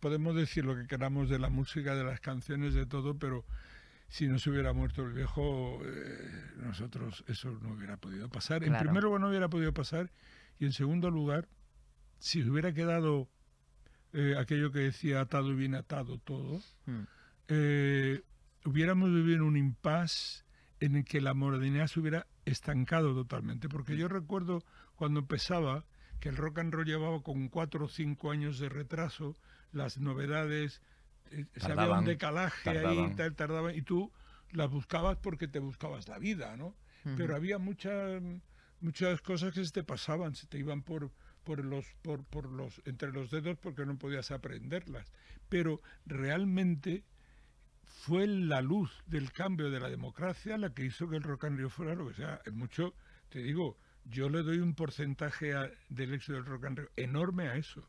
podemos decir lo que queramos de la música, de las canciones, de todo, pero si no se hubiera muerto el viejo, eh, nosotros eso no hubiera podido pasar. En primer lugar, no hubiera podido pasar. Y en segundo lugar, si hubiera quedado eh, aquello que decía atado y bien atado todo, hmm. eh, hubiéramos vivido en un impasse en el que la modernidad se hubiera estancado totalmente. Porque hmm. yo recuerdo cuando empezaba que el rock and roll llevaba con cuatro o cinco años de retraso, las novedades, eh, se había un decalaje ahí, tal, tardaban, y tú las buscabas porque te buscabas la vida, ¿no? Pero había muchas muchas cosas que se te pasaban, se te iban por, por los, por, los, entre los dedos porque no podías aprenderlas. Pero realmente fue la luz del cambio de la democracia la que hizo que el rock and roll fuera lo que sea. Mucho, te digo, yo le doy un porcentaje del éxito del rock and roll enorme a eso.